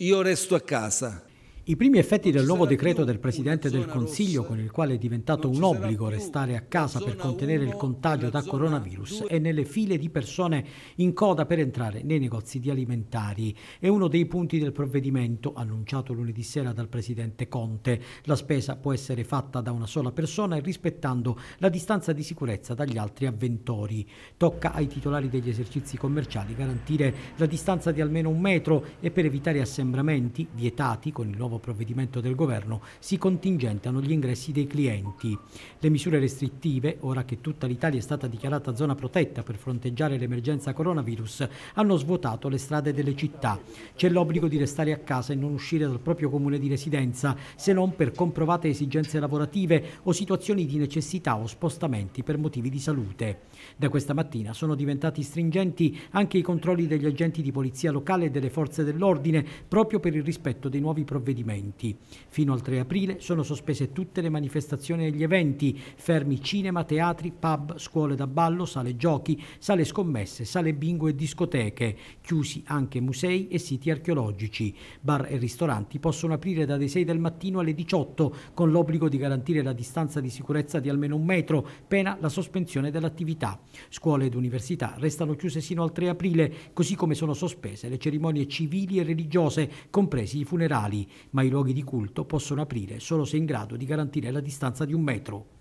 Io resto a casa i primi effetti del nuovo decreto del Presidente del Consiglio, con il quale è diventato un obbligo restare a casa per contenere il contagio da coronavirus, è nelle file di persone in coda per entrare nei negozi di alimentari. È uno dei punti del provvedimento annunciato lunedì sera dal Presidente Conte. La spesa può essere fatta da una sola persona e rispettando la distanza di sicurezza dagli altri avventori. Tocca ai titolari degli esercizi commerciali garantire la distanza di almeno un metro e per evitare assembramenti vietati con il nuovo nuovo provvedimento del governo si contingentano gli ingressi dei clienti. Le misure restrittive, ora che tutta l'Italia è stata dichiarata zona protetta per fronteggiare l'emergenza coronavirus, hanno svuotato le strade delle città. C'è l'obbligo di restare a casa e non uscire dal proprio comune di residenza, se non per comprovate esigenze lavorative o situazioni di necessità o spostamenti per motivi di salute. Da questa mattina sono diventati stringenti anche i controlli degli agenti di polizia locale e delle forze dell'ordine proprio per il rispetto dei nuovi provvedimenti stabilimenti. Fino al 3 aprile sono sospese tutte le manifestazioni e gli eventi, fermi cinema, teatri, pub, scuole da ballo, sale giochi, sale scommesse, sale bingo e discoteche, chiusi anche musei e siti archeologici. Bar e ristoranti possono aprire dalle 6 del mattino alle 18 con l'obbligo di garantire la distanza di sicurezza di almeno un metro, pena la sospensione dell'attività. Scuole ed università restano chiuse sino al 3 aprile, così come sono sospese le cerimonie civili e religiose, compresi i funerali ma i luoghi di culto possono aprire solo se in grado di garantire la distanza di un metro